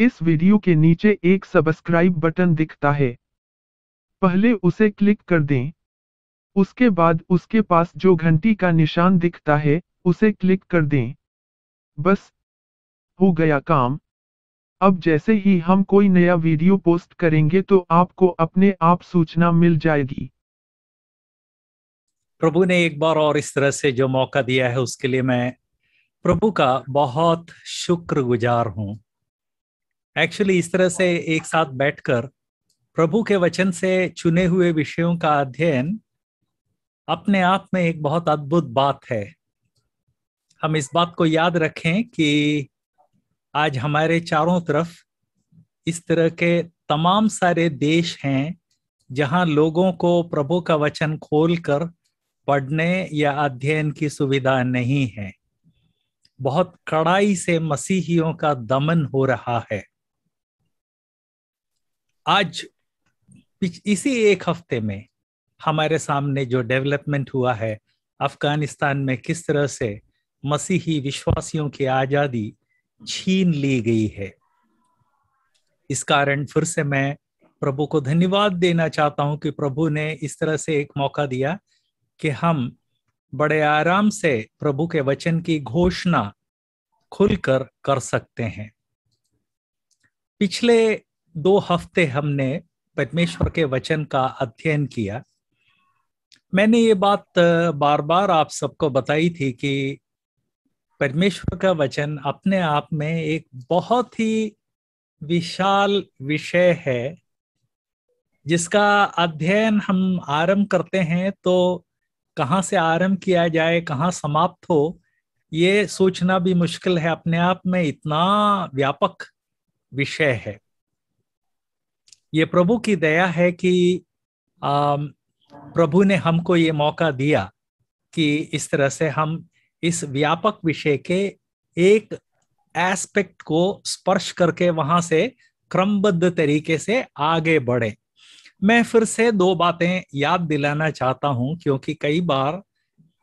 इस वीडियो के नीचे एक सब्सक्राइब बटन दिखता है पहले उसे क्लिक कर दें उसके बाद उसके पास जो घंटी का निशान दिखता है उसे क्लिक कर दें बस हो गया काम अब जैसे ही हम कोई नया वीडियो पोस्ट करेंगे तो आपको अपने आप सूचना मिल जाएगी प्रभु ने एक बार और इस तरह से जो मौका दिया है उसके लिए मैं प्रभु का बहुत शुक्रगुजार हूं एक्चुअली इस तरह से एक साथ बैठकर प्रभु के वचन से चुने हुए विषयों का अध्ययन अपने आप में एक बहुत अद्भुत बात है हम इस बात को याद रखें कि आज हमारे चारों तरफ इस तरह के तमाम सारे देश हैं जहां लोगों को प्रभु का वचन खोलकर पढ़ने या अध्ययन की सुविधा नहीं है बहुत कड़ाई से मसीहियों का दमन हो रहा है आज इसी एक हफ्ते में हमारे सामने जो डेवलपमेंट हुआ है अफगानिस्तान में किस तरह से मसीही विश्वासियों की आज़ादी छीन ली गई है इस कारण फिर से मैं प्रभु को धन्यवाद देना चाहता हूं कि प्रभु ने इस तरह से एक मौका दिया कि हम बड़े आराम से प्रभु के वचन की घोषणा खुलकर कर सकते हैं पिछले दो हफ्ते हमने परमेश्वर के वचन का अध्ययन किया मैंने ये बात बार बार आप सबको बताई थी कि परमेश्वर का वचन अपने आप में एक बहुत ही विशाल विषय है जिसका अध्ययन हम आरंभ करते हैं तो कहाँ से आरंभ किया जाए कहाँ समाप्त हो ये सोचना भी मुश्किल है अपने आप में इतना व्यापक विषय है ये प्रभु की दया है कि आ, प्रभु ने हमको ये मौका दिया कि इस तरह से हम इस व्यापक विषय के एक एस्पेक्ट को स्पर्श करके वहां से क्रमबद्ध तरीके से आगे बढ़े मैं फिर से दो बातें याद दिलाना चाहता हूं क्योंकि कई बार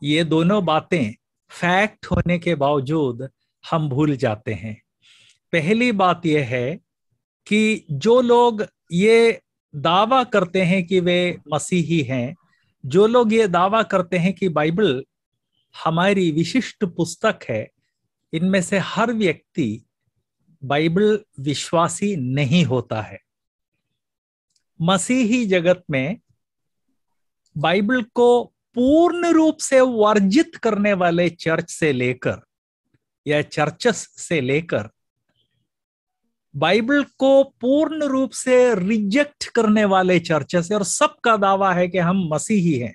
ये दोनों बातें फैक्ट होने के बावजूद हम भूल जाते हैं पहली बात यह है कि जो लोग ये दावा करते हैं कि वे मसीही हैं जो लोग ये दावा करते हैं कि बाइबल हमारी विशिष्ट पुस्तक है इनमें से हर व्यक्ति बाइबल विश्वासी नहीं होता है मसीही जगत में बाइबल को पूर्ण रूप से वर्जित करने वाले चर्च से लेकर या चर्चस से लेकर बाइबल को पूर्ण रूप से रिजेक्ट करने वाले चर्चेस है और सबका दावा है कि हम मसीही हैं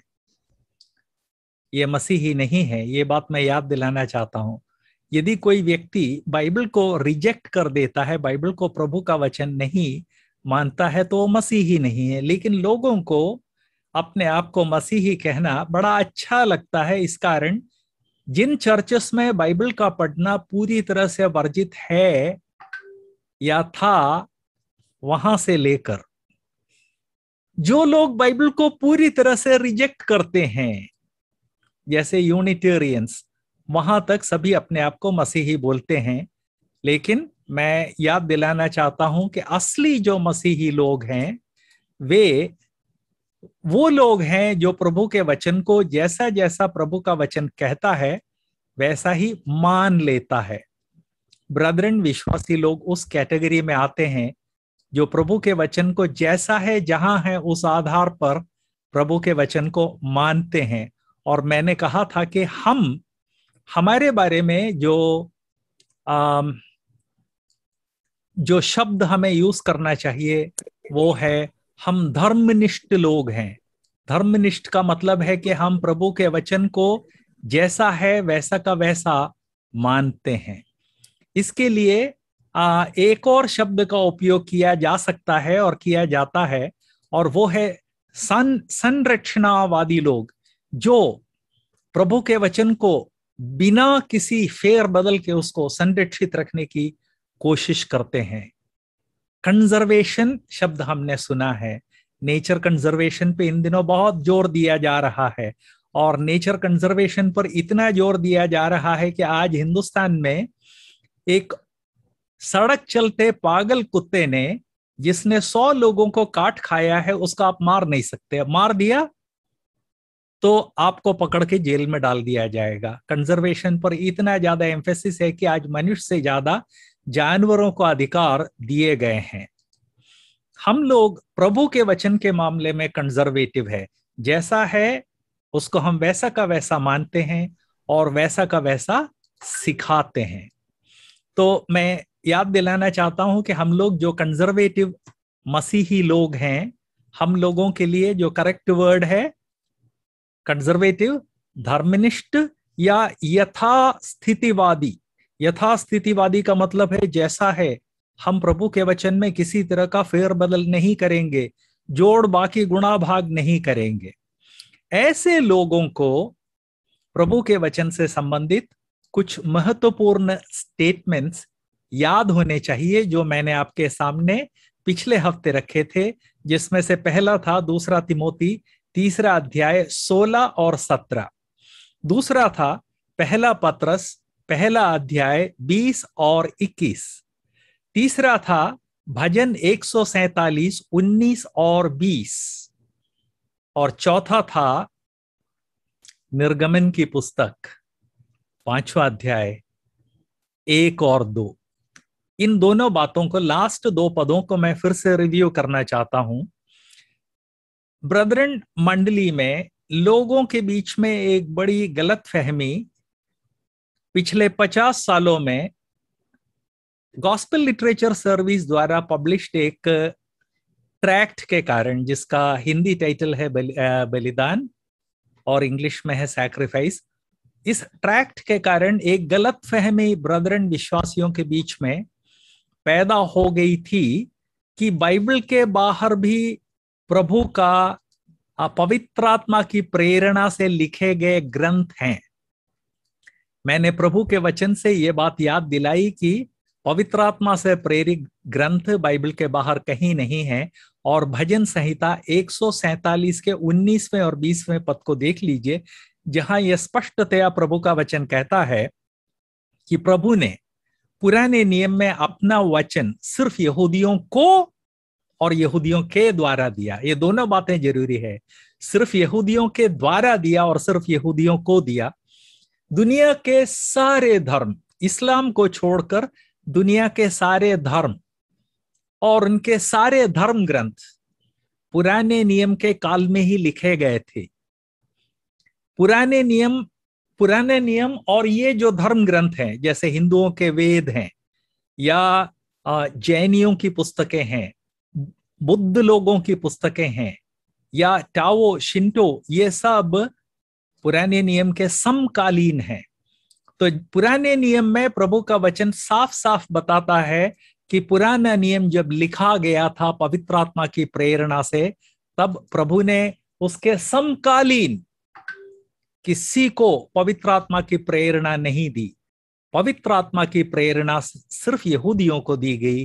ये मसीही नहीं है ये बात मैं याद दिलाना चाहता हूं यदि कोई व्यक्ति बाइबल को रिजेक्ट कर देता है बाइबल को प्रभु का वचन नहीं मानता है तो वो मसीही नहीं है लेकिन लोगों को अपने आप को मसीही कहना बड़ा अच्छा लगता है इस कारण जिन चर्चेस में बाइबल का पढ़ना पूरी तरह से वर्जित है या था वहां से लेकर जो लोग बाइबल को पूरी तरह से रिजेक्ट करते हैं जैसे यूनिटेरियंस वहां तक सभी अपने आप को मसीही बोलते हैं लेकिन मैं याद दिलाना चाहता हूं कि असली जो मसीही लोग हैं वे वो लोग हैं जो प्रभु के वचन को जैसा जैसा प्रभु का वचन कहता है वैसा ही मान लेता है ब्रदरन विश्वासी लोग उस कैटेगरी में आते हैं जो प्रभु के वचन को जैसा है जहां है उस आधार पर प्रभु के वचन को मानते हैं और मैंने कहा था कि हम हमारे बारे में जो आ, जो शब्द हमें यूज करना चाहिए वो है हम धर्मनिष्ठ लोग हैं धर्मनिष्ठ का मतलब है कि हम प्रभु के वचन को जैसा है वैसा का वैसा मानते हैं इसके लिए एक और शब्द का उपयोग किया जा सकता है और किया जाता है और वो है सन संरक्षणावादी लोग जो प्रभु के वचन को बिना किसी फेर बदल के उसको संरक्षित रखने की कोशिश करते हैं कंजर्वेशन शब्द हमने सुना है नेचर कंजर्वेशन पे इन दिनों बहुत जोर दिया जा रहा है और नेचर कंजर्वेशन पर इतना जोर दिया जा रहा है कि आज हिंदुस्तान में एक सड़क चलते पागल कुत्ते ने जिसने सौ लोगों को काट खाया है उसका आप मार नहीं सकते मार दिया तो आपको पकड़ के जेल में डाल दिया जाएगा कंजर्वेशन पर इतना ज्यादा एम्फेसिस है कि आज मनुष्य से ज्यादा जानवरों को अधिकार दिए गए हैं हम लोग प्रभु के वचन के मामले में कंजर्वेटिव है जैसा है उसको हम वैसा का वैसा मानते हैं और वैसा का वैसा सिखाते हैं तो मैं याद दिलाना चाहता हूं कि हम लोग जो कंजर्वेटिव मसीही लोग हैं हम लोगों के लिए जो करेक्ट वर्ड है कंजर्वेटिव धर्मनिष्ठ या यथास्थितिवादी यथास्थितिवादी का मतलब है जैसा है हम प्रभु के वचन में किसी तरह का फेर बदल नहीं करेंगे जोड़ बाकी गुणा भाग नहीं करेंगे ऐसे लोगों को प्रभु के वचन से संबंधित कुछ महत्वपूर्ण स्टेटमेंट्स याद होने चाहिए जो मैंने आपके सामने पिछले हफ्ते रखे थे जिसमें से पहला था दूसरा तिमोती तीसरा अध्याय सोलह और सत्रह दूसरा था पहला पत्रस पहला अध्याय बीस और इक्कीस तीसरा था भजन एक सौ उन्नीस और बीस और चौथा था निर्गमन की पुस्तक पांचवा अध्याय एक और दो इन दोनों बातों को लास्ट दो पदों को मैं फिर से रिव्यू करना चाहता हूं ब्रदरन मंडली में लोगों के बीच में एक बड़ी गलत फहमी पिछले पचास सालों में गॉस्पल लिटरेचर सर्विस द्वारा पब्लिश्ड एक ट्रैक्ट के कारण जिसका हिंदी टाइटल है बलिदान और इंग्लिश में है सैक्रिफाइस इस ट्रैक्ट के कारण एक गलत फहमी ब्रदरन विश्वासियों के बीच में पैदा हो गई थी कि बाइबल के बाहर भी प्रभु का पवित्र आत्मा की प्रेरणा से लिखे गए ग्रंथ हैं मैंने प्रभु के वचन से ये बात याद दिलाई कि पवित्र आत्मा से प्रेरित ग्रंथ बाइबल के बाहर कहीं नहीं है और भजन संहिता एक के 19वें और 20वें पद को देख लीजिए जहां यह स्पष्टतया प्रभु का वचन कहता है कि प्रभु ने पुराने नियम में अपना वचन सिर्फ यहूदियों को और यहूदियों के द्वारा दिया ये दोनों बातें जरूरी है सिर्फ यहूदियों के द्वारा दिया और सिर्फ यहूदियों को दिया दुनिया के सारे धर्म इस्लाम को छोड़कर दुनिया के सारे धर्म और उनके सारे धर्म ग्रंथ पुराने नियम के काल में ही लिखे गए थे पुराने नियम पुराने नियम और ये जो धर्म ग्रंथ हैं जैसे हिंदुओं के वेद हैं या जैनियों की पुस्तकें हैं बुद्ध लोगों की पुस्तकें हैं या टाओ शिंटो ये सब पुराने नियम के समकालीन हैं तो पुराने नियम में प्रभु का वचन साफ साफ बताता है कि पुराना नियम जब लिखा गया था पवित्र आत्मा की प्रेरणा से तब प्रभु ने उसके समकालीन किसी को पवित्र आत्मा की प्रेरणा नहीं दी पवित्र आत्मा की प्रेरणा सिर्फ यहूदियों को दी गई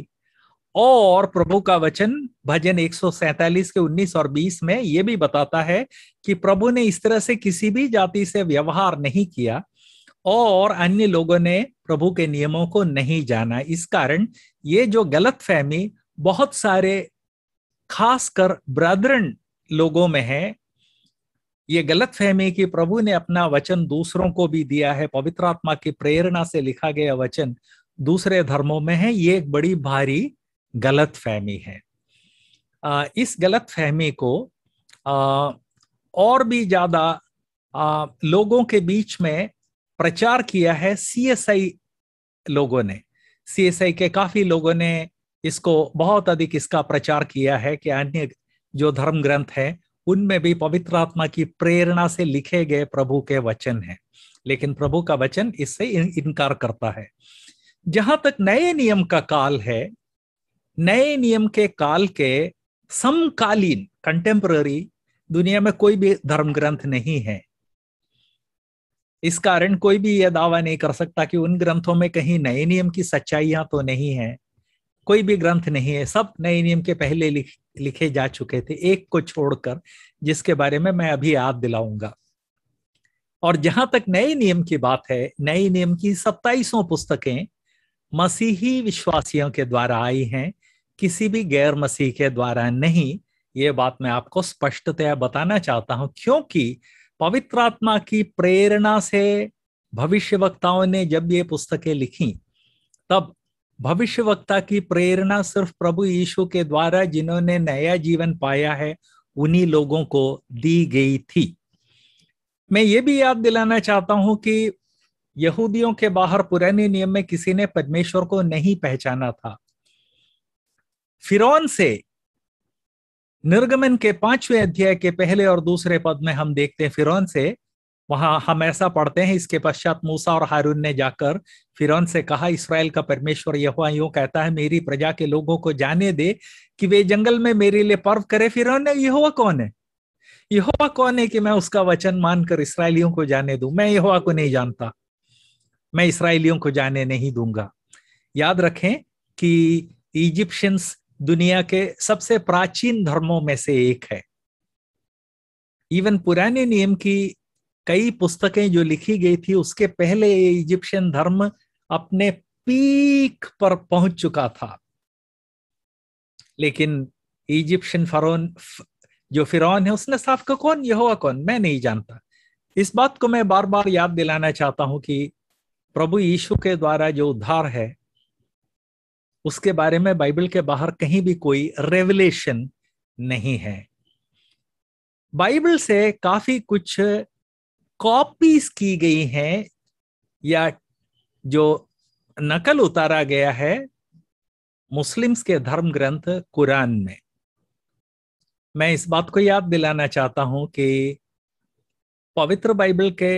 और प्रभु का वचन भजन 147 के 19 और 20 में यह भी बताता है कि प्रभु ने इस तरह से किसी भी जाति से व्यवहार नहीं किया और अन्य लोगों ने प्रभु के नियमों को नहीं जाना इस कारण ये जो गलत फहमी बहुत सारे खासकर ब्रदरन लोगों में है ये गलत फहमी कि प्रभु ने अपना वचन दूसरों को भी दिया है पवित्र आत्मा की प्रेरणा से लिखा गया वचन दूसरे धर्मों में है ये एक बड़ी भारी गलत फहमी है आ, इस गलत फहमी को आ, और भी ज्यादा लोगों के बीच में प्रचार किया है सीएसआई लोगों ने सीएसआई के काफी लोगों ने इसको बहुत अधिक इसका प्रचार किया है कि अन्य जो धर्म ग्रंथ है उनमें भी पवित्र आत्मा की प्रेरणा से लिखे गए प्रभु के वचन हैं लेकिन प्रभु का वचन इससे इनकार करता है जहां तक नए नियम का काल है नए नियम के काल के समकालीन कंटेम्प्ररी दुनिया में कोई भी धर्म ग्रंथ नहीं है इस कारण कोई भी यह दावा नहीं कर सकता कि उन ग्रंथों में कहीं नए नियम की सच्चाइयां तो नहीं है कोई भी ग्रंथ नहीं है सब नए नियम के पहले लिख, लिखे जा चुके थे एक को छोड़कर जिसके बारे में मैं अभी याद दिलाऊंगा और जहां तक नए नियम की बात है नए नियम की सत्ताईसों पुस्तकें मसीही विश्वासियों के द्वारा आई हैं किसी भी गैर मसीह के द्वारा नहीं ये बात मैं आपको स्पष्टतया बताना चाहता हूं क्योंकि पवित्र आत्मा की प्रेरणा से भविष्य वक्ताओं ने जब ये पुस्तकें लिखी तब भविष्य वक्ता की प्रेरणा सिर्फ प्रभु यीशु के द्वारा जिन्होंने नया जीवन पाया है उन्हीं लोगों को दी गई थी मैं ये भी याद दिलाना चाहता हूं कि यहूदियों के बाहर पुराने नियम में किसी ने परमेश्वर को नहीं पहचाना था फिरौन से निर्गमन के पांचवें अध्याय के पहले और दूसरे पद में हम देखते हैं फिरौन से वहां हम ऐसा पढ़ते हैं इसके पश्चात मूसा और हारून ने जाकर फिरौन से कहा इसराइल का परमेश्वर यह यूं कहता है मेरी प्रजा के लोगों को जाने दे कि वे जंगल में मेरे लिए पर्व करे फिरौन ने यह कौन है यहोवा कौन है कि मैं उसका वचन मानकर इसराइलियों को जाने दू मैं यह को नहीं जानता मैं इसराइलियों को जाने नहीं दूंगा याद रखें कि इजिप्शियंस दुनिया के सबसे प्राचीन धर्मों में से एक है इवन पुराने नियम की कई पुस्तकें जो लिखी गई थी उसके पहले ये इजिप्शियन धर्म अपने पीक पर पहुंच चुका था लेकिन इजिप्शियन फरोन जो फिरौन है उसने साफ का कौन यह हुआ कौन मैं नहीं जानता इस बात को मैं बार बार याद दिलाना चाहता हूं कि प्रभु यीशु के द्वारा जो उद्धार है उसके बारे में बाइबल के बाहर कहीं भी कोई रेवलेशन नहीं है बाइबल से काफी कुछ कॉपीज की गई हैं या जो नकल उतारा गया है मुस्लिम्स के धर्म ग्रंथ कुरान में मैं इस बात को याद दिलाना चाहता हूं कि पवित्र बाइबल के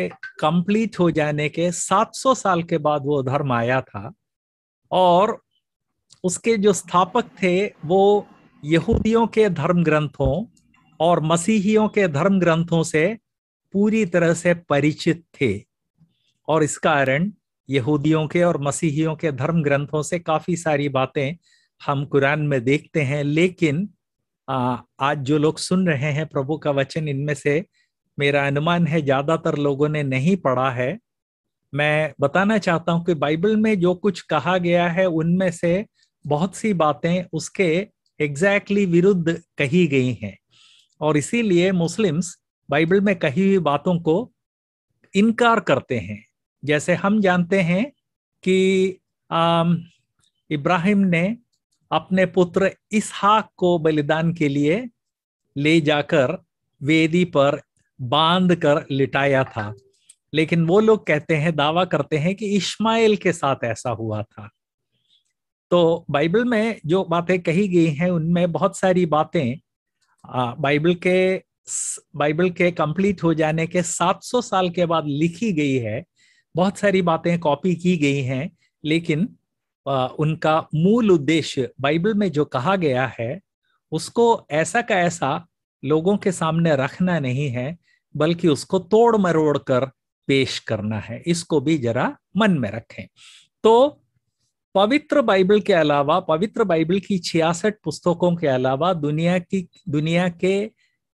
कंप्लीट हो जाने के 700 साल के बाद वो धर्म आया था और उसके जो स्थापक थे वो यहूदियों के धर्म ग्रंथों और मसीहियों के धर्म ग्रंथों से पूरी तरह से परिचित थे और इस कारण यहूदियों के और मसीहियों के धर्म ग्रंथों से काफी सारी बातें हम कुरान में देखते हैं लेकिन आ, आज जो लोग सुन रहे हैं प्रभु का वचन इनमें से मेरा अनुमान है ज्यादातर लोगों ने नहीं पढ़ा है मैं बताना चाहता हूं कि बाइबल में जो कुछ कहा गया है उनमें से बहुत सी बातें उसके एग्जैक्टली exactly विरुद्ध कही गई हैं और इसीलिए मुस्लिम्स बाइबल में कही हुई बातों को इनकार करते हैं जैसे हम जानते हैं कि इब्राहिम ने अपने पुत्र इसहाक को बलिदान के लिए ले जाकर वेदी पर बांध कर लिटाया था लेकिन वो लोग कहते हैं दावा करते हैं कि इस्माइल के साथ ऐसा हुआ था तो बाइबल में जो बातें कही गई हैं उनमें बहुत सारी बातें बाइबल के बाइबल के कंप्लीट हो जाने के 700 साल के बाद लिखी गई है बहुत सारी बातें कॉपी की गई हैं लेकिन आ, उनका मूल उद्देश्य बाइबल में जो कहा गया है उसको ऐसा का ऐसा लोगों के सामने रखना नहीं है बल्कि उसको तोड़ मरोड़ कर पेश करना है इसको भी जरा मन में रखें तो पवित्र बाइबल के अलावा पवित्र बाइबल की छियासठ पुस्तकों के अलावा दुनिया की दुनिया के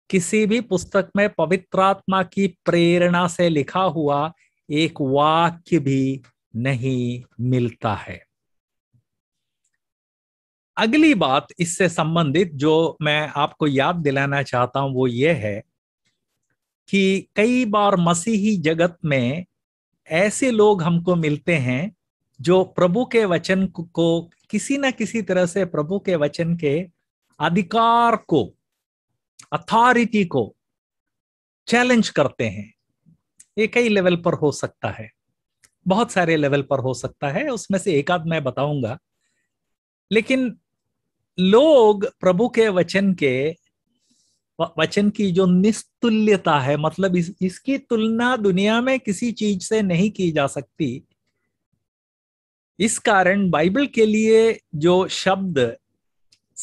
किसी भी पुस्तक में पवित्रात्मा की प्रेरणा से लिखा हुआ एक वाक्य भी नहीं मिलता है अगली बात इससे संबंधित जो मैं आपको याद दिलाना चाहता हूं वो ये है कि कई बार मसीही जगत में ऐसे लोग हमको मिलते हैं जो प्रभु के वचन को किसी न किसी तरह से प्रभु के वचन के अधिकार को अथॉरिटी को चैलेंज करते हैं ये कई लेवल पर हो सकता है बहुत सारे लेवल पर हो सकता है उसमें से एक आध मैं बताऊंगा लेकिन लोग प्रभु के वचन के वचन की जो निस्तुल्यता है मतलब इस, इसकी तुलना दुनिया में किसी चीज से नहीं की जा सकती इस कारण बाइबल के लिए जो शब्द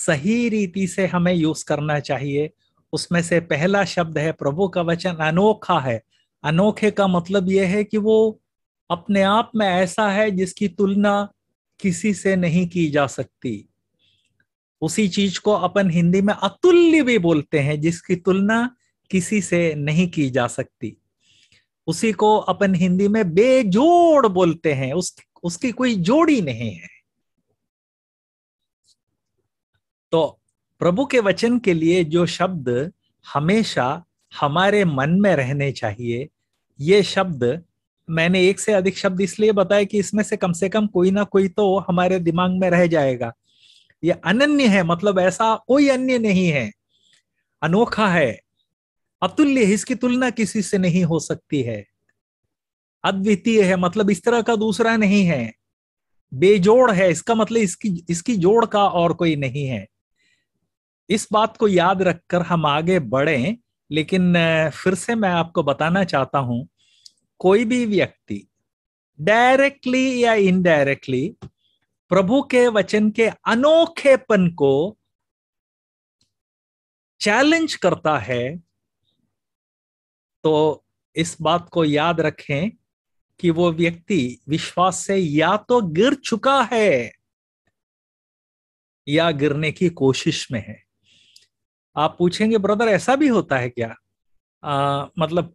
सही रीति से हमें यूज करना चाहिए उसमें से पहला शब्द है प्रभु का वचन अनोखा है अनोखे का मतलब यह है कि वो अपने आप में ऐसा है जिसकी तुलना किसी से नहीं की जा सकती उसी चीज को अपन हिंदी में अतुल्य भी बोलते हैं जिसकी तुलना किसी से नहीं की जा सकती उसी को अपन हिंदी में बेजोड़ बोलते हैं उस उसकी कोई जोड़ी नहीं है तो प्रभु के वचन के लिए जो शब्द हमेशा हमारे मन में रहने चाहिए ये शब्द मैंने एक से अधिक शब्द इसलिए बताया कि इसमें से कम से कम कोई ना कोई तो हमारे दिमाग में रह जाएगा ये अनन्य है मतलब ऐसा कोई अन्य नहीं है अनोखा है अतुल्य इसकी तुलना किसी से नहीं हो सकती है अद्वितीय है मतलब इस तरह का दूसरा नहीं है बेजोड़ है इसका मतलब इसकी इसकी जोड़ का और कोई नहीं है इस बात को याद रखकर हम आगे बढ़े लेकिन फिर से मैं आपको बताना चाहता हूं कोई भी व्यक्ति डायरेक्टली या इनडायरेक्टली प्रभु के वचन के अनोखेपन को चैलेंज करता है तो इस बात को याद रखें कि वो व्यक्ति विश्वास से या तो गिर चुका है या गिरने की कोशिश में है आप पूछेंगे ब्रदर ऐसा भी होता है क्या आ, मतलब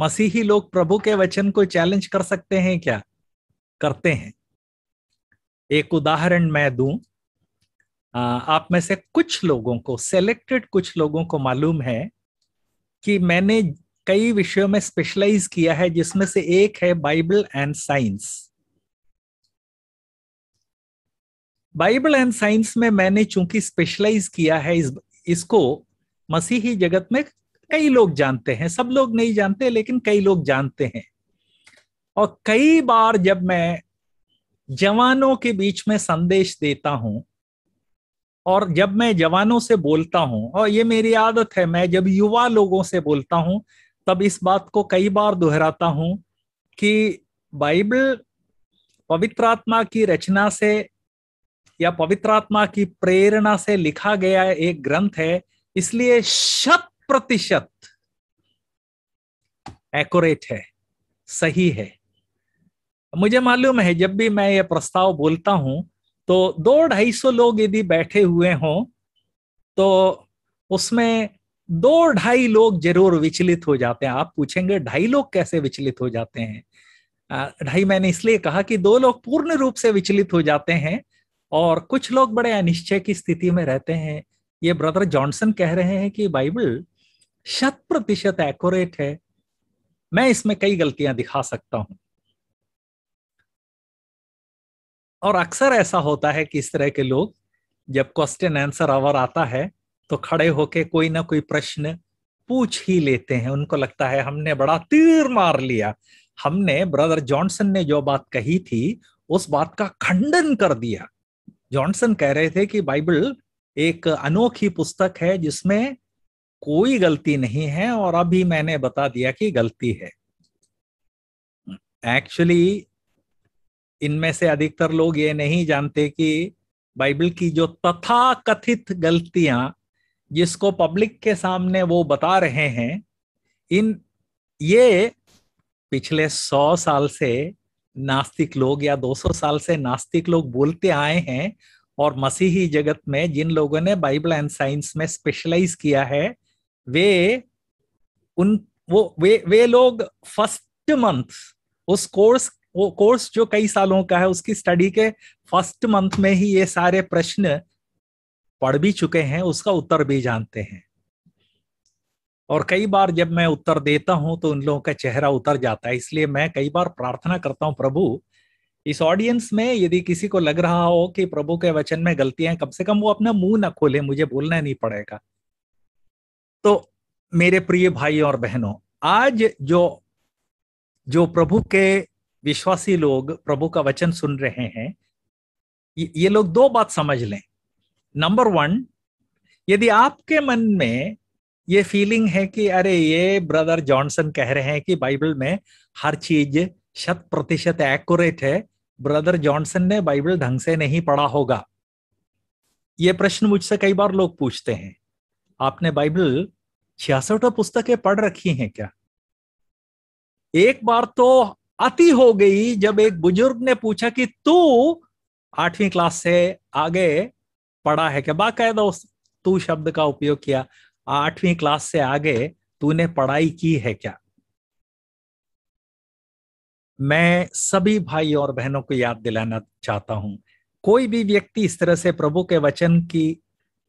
मसीही लोग प्रभु के वचन को चैलेंज कर सकते हैं क्या करते हैं एक उदाहरण मैं दू आप में से कुछ लोगों को सेलेक्टेड कुछ लोगों को मालूम है कि मैंने कई विषयों में स्पेशलाइज किया है जिसमें से एक है Bible and science Bible and science में मैंने चूंकि स्पेशलाइज किया है इस इसको मसीही जगत में कई लोग जानते हैं सब लोग नहीं जानते लेकिन कई लोग जानते हैं और कई बार जब मैं जवानों के बीच में संदेश देता हूं और जब मैं जवानों से बोलता हूं और ये मेरी आदत है मैं जब युवा लोगों से बोलता हूं तब इस बात को कई बार दोहराता हूं कि बाइबल पवित्र आत्मा की रचना से या पवित्रात्मा की प्रेरणा से लिखा गया एक ग्रंथ है इसलिए शत प्रतिशत एक्यूरेट है सही है मुझे मालूम है जब भी मैं ये प्रस्ताव बोलता हूं तो दो ढाई सौ लोग यदि बैठे हुए हों तो उसमें दो ढाई लोग जरूर विचलित हो जाते हैं आप पूछेंगे ढाई लोग कैसे विचलित हो जाते हैं ढाई मैंने इसलिए कहा कि दो लोग पूर्ण रूप से विचलित हो जाते हैं और कुछ लोग बड़े अनिश्चय की स्थिति में रहते हैं ये ब्रदर जॉनसन कह रहे हैं कि बाइबल शत प्रतिशत एक्यूरेट है मैं इसमें कई गलतियां दिखा सकता हूं और अक्सर ऐसा होता है कि इस तरह के लोग जब क्वेश्चन आंसर आवर आता है तो खड़े होके कोई ना कोई प्रश्न पूछ ही लेते हैं उनको लगता है हमने बड़ा तीर मार लिया हमने ब्रदर जॉनसन ने जो बात कही थी उस बात का खंडन कर दिया जॉनसन कह रहे थे कि बाइबल एक अनोखी पुस्तक है जिसमें कोई गलती नहीं है और अभी मैंने बता दिया कि गलती है एक्चुअली इनमें से अधिकतर लोग ये नहीं जानते कि बाइबल की जो तथा कथित गलतियां जिसको पब्लिक के सामने वो बता रहे हैं इन ये पिछले सौ साल से नास्तिक लोग या 200 साल से नास्तिक लोग बोलते आए हैं और मसीही जगत में जिन लोगों ने बाइबल एंड साइंस में स्पेशलाइज किया है वे उन वो वे वे लोग फर्स्ट मंथ उस कोर्स वो कोर्स जो कई सालों का है उसकी स्टडी के फर्स्ट मंथ में ही ये सारे प्रश्न पढ़ भी चुके हैं उसका उत्तर भी जानते हैं और कई बार जब मैं उत्तर देता हूं तो उन लोगों का चेहरा उतर जाता है इसलिए मैं कई बार प्रार्थना करता हूं प्रभु इस ऑडियंस में यदि किसी को लग रहा हो कि प्रभु के वचन में गलतियां कम से कम वो अपना मुंह ना खोले मुझे बोलना नहीं पड़ेगा तो मेरे प्रिय भाई और बहनों आज जो जो प्रभु के विश्वासी लोग प्रभु का वचन सुन रहे हैं ये लोग दो बात समझ लें नंबर वन यदि आपके मन में ये फीलिंग है कि अरे ये ब्रदर जॉनसन कह रहे हैं कि बाइबल में हर चीज शत प्रतिशत एक्यूरेट है ब्रदर जॉनसन ने बाइबल ढंग से नहीं पढ़ा होगा ये प्रश्न मुझसे कई बार लोग पूछते हैं आपने बाइबल छियासठ पुस्तकें पढ़ रखी हैं क्या एक बार तो अति हो गई जब एक बुजुर्ग ने पूछा कि तू आठवीं क्लास से आगे पढ़ा है क्या बाकायदा उस तू शब्द का उपयोग किया आठवीं क्लास से आगे तूने पढ़ाई की है क्या मैं सभी भाई और बहनों को याद दिलाना चाहता हूं कोई भी व्यक्ति इस तरह से प्रभु के वचन की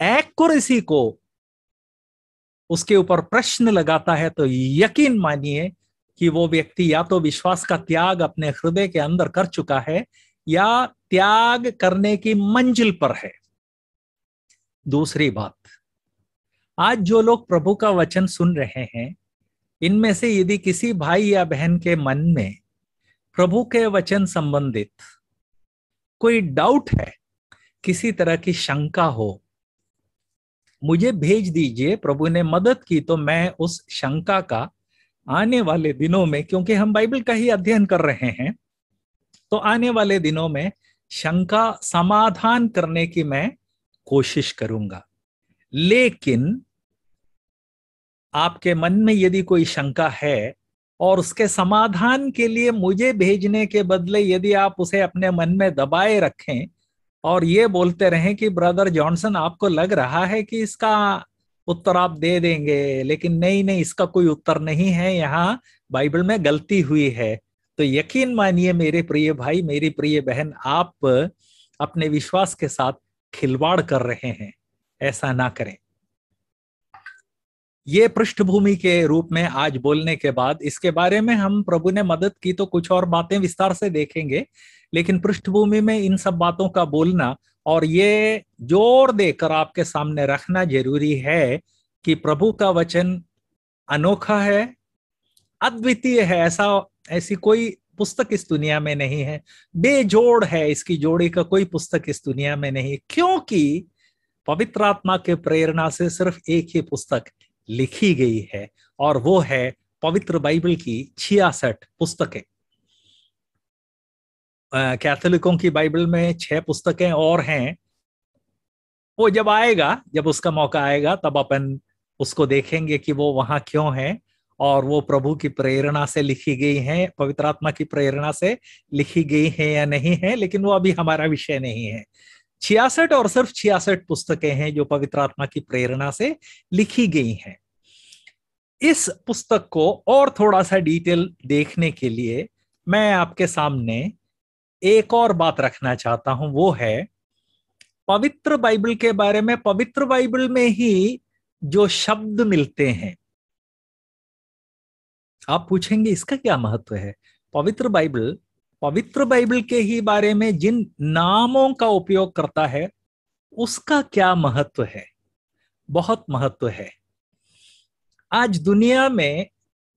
एक्यूरेसी को उसके ऊपर प्रश्न लगाता है तो यकीन मानिए कि वो व्यक्ति या तो विश्वास का त्याग अपने हृदय के अंदर कर चुका है या त्याग करने की मंजिल पर है दूसरी बात आज जो लोग प्रभु का वचन सुन रहे हैं इनमें से यदि किसी भाई या बहन के मन में प्रभु के वचन संबंधित कोई डाउट है किसी तरह की शंका हो मुझे भेज दीजिए प्रभु ने मदद की तो मैं उस शंका का आने वाले दिनों में क्योंकि हम बाइबल का ही अध्ययन कर रहे हैं तो आने वाले दिनों में शंका समाधान करने की मैं कोशिश करूंगा लेकिन आपके मन में यदि कोई शंका है और उसके समाधान के लिए मुझे भेजने के बदले यदि आप उसे अपने मन में दबाए रखें और ये बोलते रहें कि ब्रदर जॉनसन आपको लग रहा है कि इसका उत्तर आप दे देंगे लेकिन नहीं नहीं इसका कोई उत्तर नहीं है यहाँ बाइबल में गलती हुई है तो यकीन मानिए मेरे प्रिय भाई मेरी प्रिय बहन आप अपने विश्वास के साथ खिलवाड़ कर रहे हैं ऐसा ना करें ये पृष्ठभूमि के रूप में आज बोलने के बाद इसके बारे में हम प्रभु ने मदद की तो कुछ और बातें विस्तार से देखेंगे लेकिन पृष्ठभूमि में इन सब बातों का बोलना और ये जोर देकर आपके सामने रखना जरूरी है कि प्रभु का वचन अनोखा है अद्वितीय है ऐसा ऐसी कोई पुस्तक इस दुनिया में नहीं है बेजोड़ है इसकी जोड़ी का कोई पुस्तक इस दुनिया में नहीं क्योंकि पवित्र आत्मा के प्रेरणा से सिर्फ एक ही पुस्तक लिखी गई है और वो है पवित्र बाइबल की छियासठ पुस्तकें कैथोलिकों की बाइबल में छह पुस्तकें और हैं वो जब आएगा जब उसका मौका आएगा तब अपन उसको देखेंगे कि वो वहां क्यों है और वो प्रभु की प्रेरणा से लिखी गई हैं पवित्र आत्मा की प्रेरणा से लिखी गई है या नहीं है लेकिन वो अभी हमारा विषय नहीं है छियासठ और सिर्फ छियासठ पुस्तकें हैं जो पवित्र आत्मा की प्रेरणा से लिखी गई हैं इस पुस्तक को और थोड़ा सा डिटेल देखने के लिए मैं आपके सामने एक और बात रखना चाहता हूं वो है पवित्र बाइबल के बारे में पवित्र बाइबल में ही जो शब्द मिलते हैं आप पूछेंगे इसका क्या महत्व है पवित्र बाइबल पवित्र बाइबल के ही बारे में जिन नामों का उपयोग करता है उसका क्या महत्व है बहुत महत्व है आज दुनिया में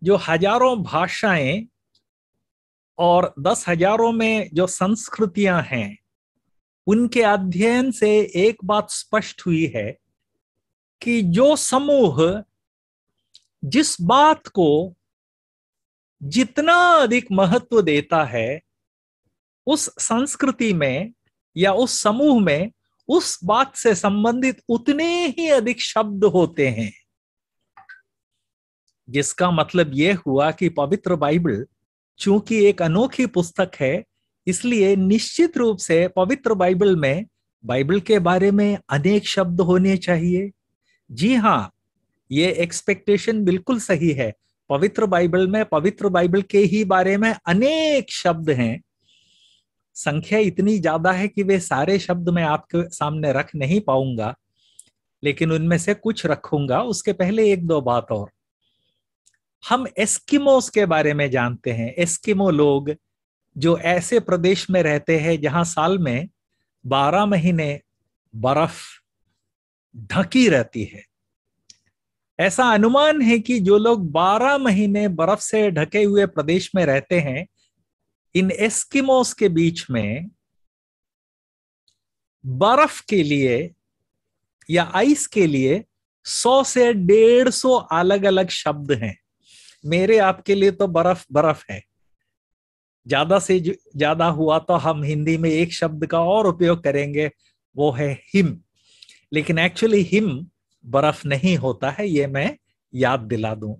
जो हजारों भाषाएं और दस हजारों में जो संस्कृतियां हैं उनके अध्ययन से एक बात स्पष्ट हुई है कि जो समूह जिस बात को जितना अधिक महत्व देता है उस संस्कृति में या उस समूह में उस बात से संबंधित उतने ही अधिक शब्द होते हैं जिसका मतलब यह हुआ कि पवित्र बाइबल चूंकि एक अनोखी पुस्तक है इसलिए निश्चित रूप से पवित्र बाइबल में बाइबल के बारे में अनेक शब्द होने चाहिए जी हाँ ये एक्सपेक्टेशन बिल्कुल सही है पवित्र बाइबल में पवित्र बाइबल के ही बारे में अनेक शब्द हैं संख्या इतनी ज्यादा है कि वे सारे शब्द मैं आपके सामने रख नहीं पाऊंगा लेकिन उनमें से कुछ रखूंगा उसके पहले एक दो बात और हम एस्किमोस के बारे में जानते हैं एस्किमो लोग जो ऐसे प्रदेश में रहते हैं जहां साल में बारह महीने बर्फ ढकी रहती है ऐसा अनुमान है कि जो लोग बारह महीने बर्फ से ढके हुए प्रदेश में रहते हैं इन एस्किमोस के बीच में बर्फ के लिए या आइस के लिए सौ से डेढ़ सौ अलग अलग शब्द हैं मेरे आपके लिए तो बर्फ बर्फ है ज्यादा से ज्यादा हुआ तो हम हिंदी में एक शब्द का और उपयोग करेंगे वो है हिम लेकिन एक्चुअली हिम बर्फ नहीं होता है ये मैं याद दिला दूं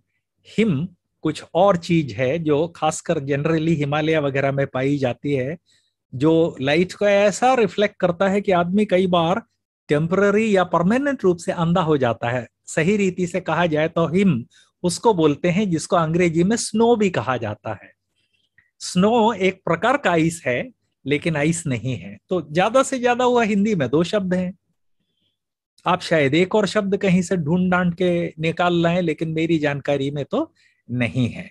हिम कुछ और चीज है जो खासकर जनरली हिमालय वगैरह में पाई जाती है जो लाइट को ऐसा रिफ्लेक्ट करता है कि आदमी कई बार टेम्पररी या परमानेंट रूप से अंधा हो जाता है सही रीति से कहा जाए तो हिम उसको बोलते हैं जिसको अंग्रेजी में स्नो भी कहा जाता है स्नो एक प्रकार का आइस है लेकिन आइस नहीं है तो ज्यादा से ज्यादा हुआ हिंदी में दो शब्द हैं आप शायद एक और शब्द कहीं से ढूंढ डांट के निकाल लाएं लेकिन मेरी जानकारी में तो नहीं है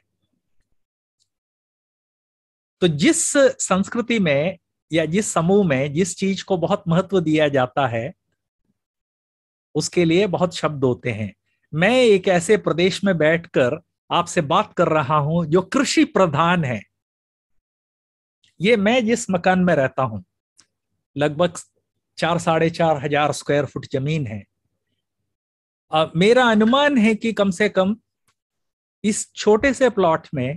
तो जिस संस्कृति में या जिस समूह में जिस चीज को बहुत महत्व दिया जाता है उसके लिए बहुत शब्द होते हैं मैं एक ऐसे प्रदेश में बैठकर आपसे बात कर रहा हूं जो कृषि प्रधान है ये मैं जिस मकान में रहता हूं लगभग चार साढ़े चार हजार स्क्वायर फुट जमीन है आ, मेरा अनुमान है कि कम से कम इस छोटे से प्लॉट में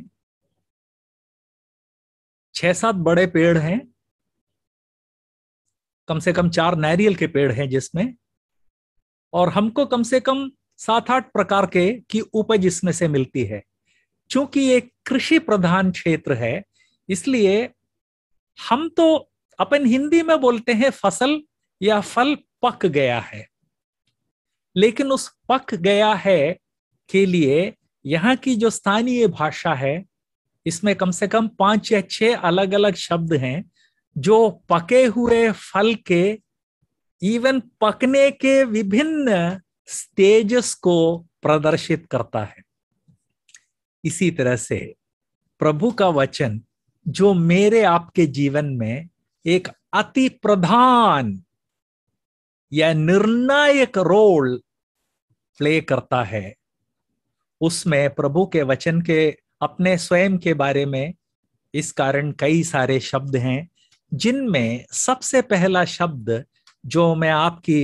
छह सात बड़े पेड़ हैं कम से कम चार नारियल के पेड़ हैं जिसमें और हमको कम से कम सात आठ प्रकार के की उपज इसमें से मिलती है क्योंकि ये कृषि प्रधान क्षेत्र है इसलिए हम तो अपन हिंदी में बोलते हैं फसल या फल पक गया है लेकिन उस पक गया है के लिए यहाँ की जो स्थानीय भाषा है इसमें कम से कम पांच या छह अलग अलग शब्द हैं जो पके हुए फल के इवन पकने के विभिन्न स्टेजेस को प्रदर्शित करता है इसी तरह से प्रभु का वचन जो मेरे आपके जीवन में एक अति प्रधान या निर्णायक रोल प्ले करता है उसमें प्रभु के वचन के अपने स्वयं के बारे में इस कारण कई सारे शब्द हैं जिनमें सबसे पहला शब्द जो मैं आपकी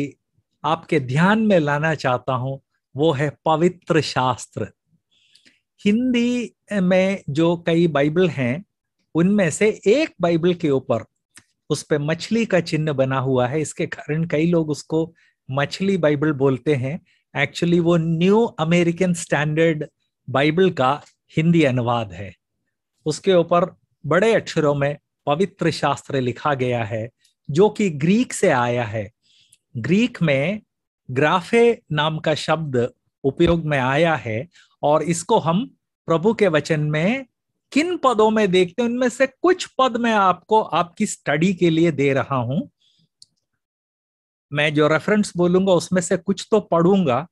आपके ध्यान में लाना चाहता हूं वो है पवित्र शास्त्र हिंदी में जो कई बाइबल हैं उनमें से एक बाइबल के ऊपर उस पर मछली का चिन्ह बना हुआ है इसके कारण कई लोग उसको मछली बाइबल बोलते हैं एक्चुअली वो न्यू अमेरिकन स्टैंडर्ड बाइबल का हिंदी अनुवाद है उसके ऊपर बड़े अक्षरों में पवित्र शास्त्र लिखा गया है जो कि ग्रीक से आया है ग्रीक में ग्राफे नाम का शब्द उपयोग में आया है और इसको हम प्रभु के वचन में किन पदों में देखते हैं उनमें से कुछ पद मैं आपको आपकी स्टडी के लिए दे रहा हूं मैं जो रेफरेंस बोलूंगा उसमें से कुछ तो पढ़ूंगा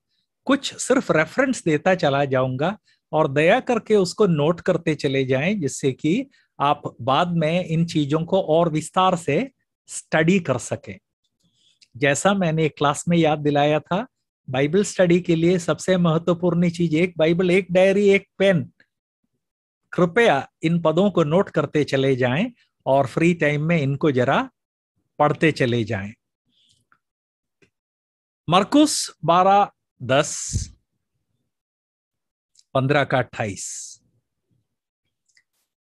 कुछ सिर्फ रेफरेंस देता चला जाऊंगा और दया करके उसको नोट करते चले जाएं जिससे कि आप बाद में इन चीजों को और विस्तार से स्टडी कर सकें जैसा मैंने एक क्लास में याद दिलाया था बाइबल स्टडी के लिए सबसे महत्वपूर्ण चीज एक बाइबल एक डायरी एक पेन कृपया इन पदों को नोट करते चले जाएं और फ्री टाइम में इनको जरा पढ़ते चले जाएं मार्कुस बारह दस पंद्रह का अट्ठाईस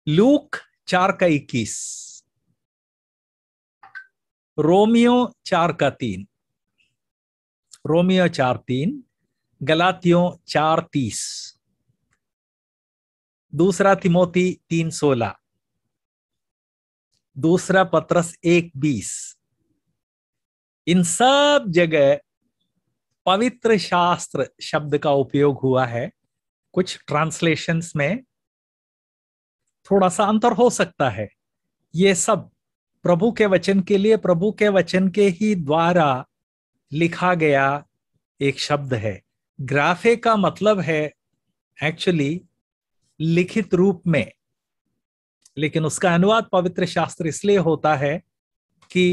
लूक चार का इक्कीस रोमियो चार का तीन रोमियो चार तीन गलातियों चार तीस दूसरा तिमोती तीन सोलह दूसरा पत्रस एक बीस इन सब जगह पवित्र शास्त्र शब्द का उपयोग हुआ है कुछ ट्रांसलेशंस में थोड़ा सा अंतर हो सकता है ये सब प्रभु के वचन के लिए प्रभु के वचन के ही द्वारा लिखा गया एक शब्द है ग्राफे का मतलब है एक्चुअली लिखित रूप में लेकिन उसका अनुवाद पवित्र शास्त्र इसलिए होता है कि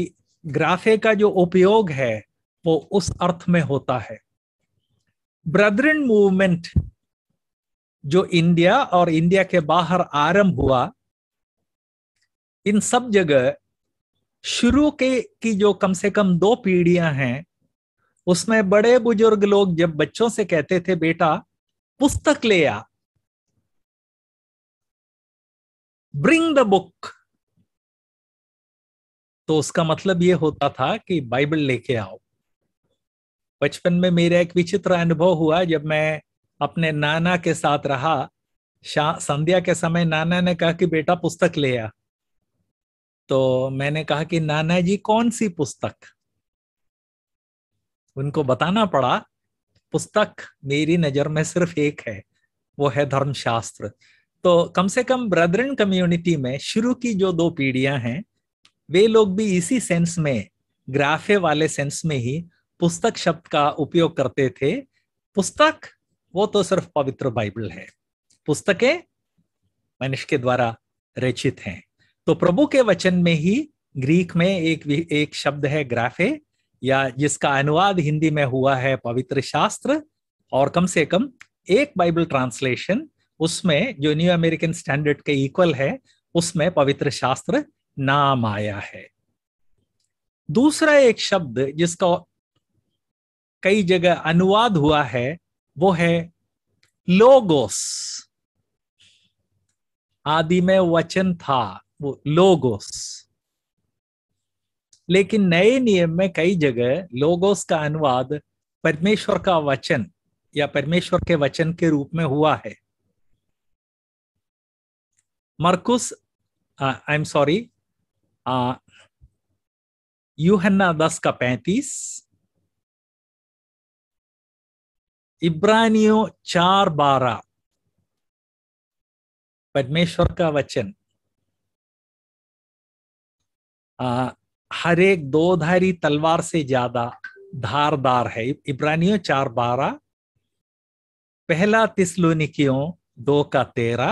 ग्राफे का जो उपयोग है वो उस अर्थ में होता है ब्रदरिन मूवमेंट जो इंडिया और इंडिया के बाहर आरंभ हुआ इन सब जगह शुरू के की जो कम से कम दो पीढ़ियां हैं उसमें बड़े बुजुर्ग लोग जब बच्चों से कहते थे बेटा पुस्तक ले आ ब्रिंग द बुक तो उसका मतलब ये होता था कि बाइबल लेके आओ बचपन में मेरा एक विचित्र अनुभव हुआ जब मैं अपने नाना के साथ रहा संध्या के समय नाना ने कहा कि बेटा पुस्तक ले आ तो मैंने कहा कि नाना जी कौन सी पुस्तक उनको बताना पड़ा पुस्तक मेरी नजर में सिर्फ एक है वो है धर्मशास्त्र तो कम से कम ब्रदरन कम्युनिटी में शुरू की जो दो पीढ़ियां हैं वे लोग भी इसी सेंस में ग्राफे वाले सेंस में ही पुस्तक शब्द का उपयोग करते थे पुस्तक वो तो सिर्फ पवित्र बाइबल है पुस्तकें मनुष्य के द्वारा रचित हैं तो प्रभु के वचन में ही ग्रीक में एक एक शब्द है ग्राफे या जिसका अनुवाद हिंदी में हुआ है पवित्र शास्त्र और कम से कम एक बाइबल ट्रांसलेशन उसमें जो न्यू अमेरिकन स्टैंडर्ड के इक्वल है उसमें पवित्र शास्त्र नाम आया है दूसरा एक शब्द जिसका कई जगह अनुवाद हुआ है वो है लोगोस आदि में वचन था वो लोगोस लेकिन नए नियम में कई जगह लोगोस का अनुवाद परमेश्वर का वचन या परमेश्वर के वचन के रूप में हुआ है मरकुस आई एम सॉरी यूहन्ना दस का पैंतीस इब्रानियो चार बारह पद्मेश्वर का वचन आ, हर एक दो धारी तलवार से ज्यादा धारदार है इब्रानियो चार बारह पहला तिस्लोनिकियों दो का तेरा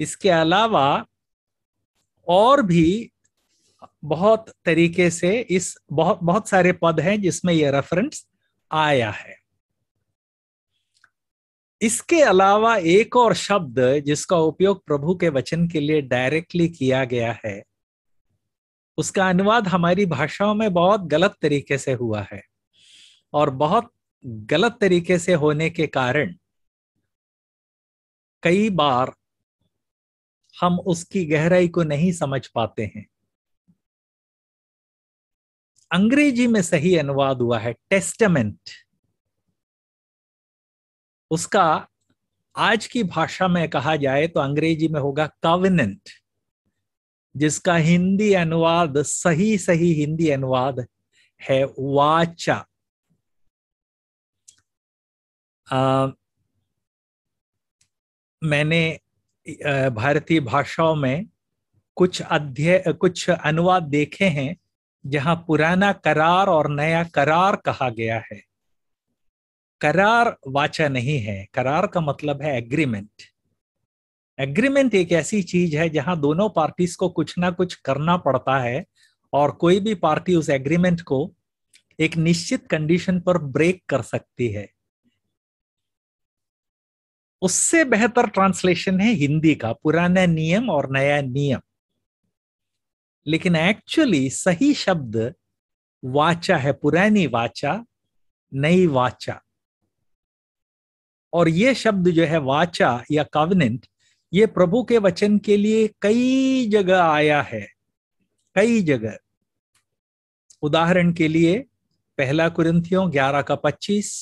इसके अलावा और भी बहुत तरीके से इस बहुत बहुत सारे पद हैं जिसमें यह रेफरेंस आया है इसके अलावा एक और शब्द जिसका उपयोग प्रभु के वचन के लिए डायरेक्टली किया गया है उसका अनुवाद हमारी भाषाओं में बहुत गलत तरीके से हुआ है और बहुत गलत तरीके से होने के कारण कई बार हम उसकी गहराई को नहीं समझ पाते हैं अंग्रेजी में सही अनुवाद हुआ है टेस्टमेंट उसका आज की भाषा में कहा जाए तो अंग्रेजी में होगा कविनेंट जिसका हिंदी अनुवाद सही सही हिंदी अनुवाद है वाचा आ, मैंने भारतीय भाषाओं में कुछ अध्यय कुछ अनुवाद देखे हैं जहां पुराना करार और नया करार कहा गया है करार वाचा नहीं है करार का मतलब है एग्रीमेंट एग्रीमेंट एक ऐसी चीज है जहां दोनों पार्टीज को कुछ ना कुछ करना पड़ता है और कोई भी पार्टी उस एग्रीमेंट को एक निश्चित कंडीशन पर ब्रेक कर सकती है उससे बेहतर ट्रांसलेशन है हिंदी का पुराना नियम और नया नियम लेकिन एक्चुअली सही शब्द वाचा है पुरानी वाचा नई वाचा और ये शब्द जो है वाचा या कावनेंट ये प्रभु के वचन के लिए कई जगह आया है कई जगह उदाहरण के लिए पहला कुरिंथियों ग्यारह का पच्चीस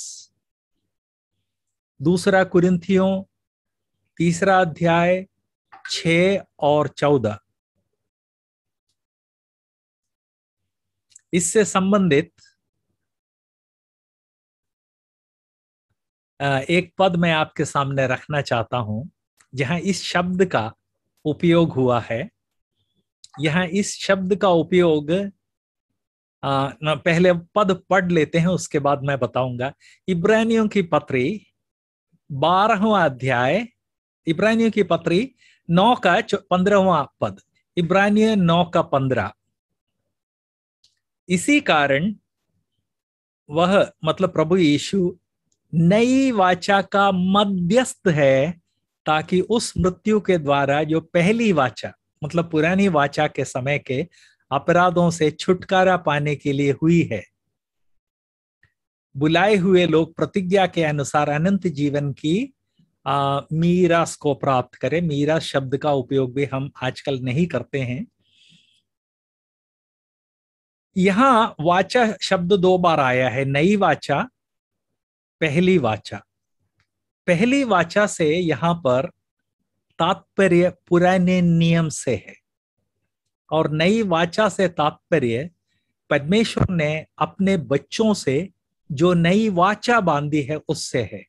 दूसरा कुरिंथियों तीसरा अध्याय छ और चौदह इससे संबंधित एक पद मैं आपके सामने रखना चाहता हूं जहां इस शब्द का उपयोग हुआ है यहां इस शब्द का उपयोग ना पहले पद पढ़ लेते हैं उसके बाद मैं बताऊंगा इब्रानियों की पत्री बारहवा अध्याय इब्रानियों की पत्री नौ का पंद्रहवा पद इब्रानिय नौ का पंद्रह इसी कारण वह मतलब प्रभु यीशु नई वाचा का मध्यस्थ है ताकि उस मृत्यु के द्वारा जो पहली वाचा मतलब पुरानी वाचा के समय के अपराधों से छुटकारा पाने के लिए हुई है बुलाए हुए लोग प्रतिज्ञा के अनुसार अनंत जीवन की आ, मीरास को प्राप्त करें मीरा शब्द का उपयोग भी हम आजकल नहीं करते हैं यहां वाचा शब्द दो बार आया है नई वाचा पहली वाचा पहली वाचा से यहां पर तात्पर्य पुराने नियम से है और नई वाचा से तात्पर्य परमेश्वर ने अपने बच्चों से जो नई वाचा बांधी है उससे है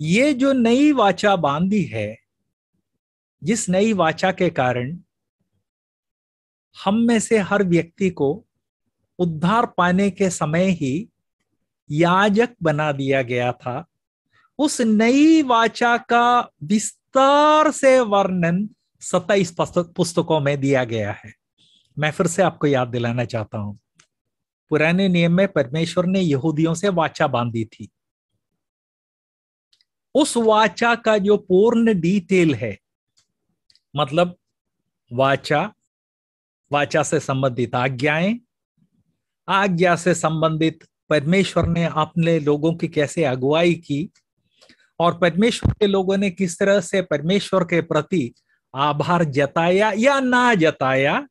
ये जो नई वाचा बांधी है जिस नई वाचा के कारण हम में से हर व्यक्ति को उद्धार पाने के समय ही याजक बना दिया गया था उस नई वाचा का विस्तार से वर्णन सत्ताईस पुस्तकों में दिया गया है मैं फिर से आपको याद दिलाना चाहता हूं पुराने नियम में परमेश्वर ने यहूदियों से वाचा बांधी थी उस वाचा का जो पूर्ण डिटेल है मतलब वाचा वाचा से संबंधित आज्ञाएं आज्ञा से संबंधित परमेश्वर ने अपने लोगों की कैसे अगुवाई की और परमेश्वर के लोगों ने किस तरह से परमेश्वर के प्रति आभार जताया या ना जताया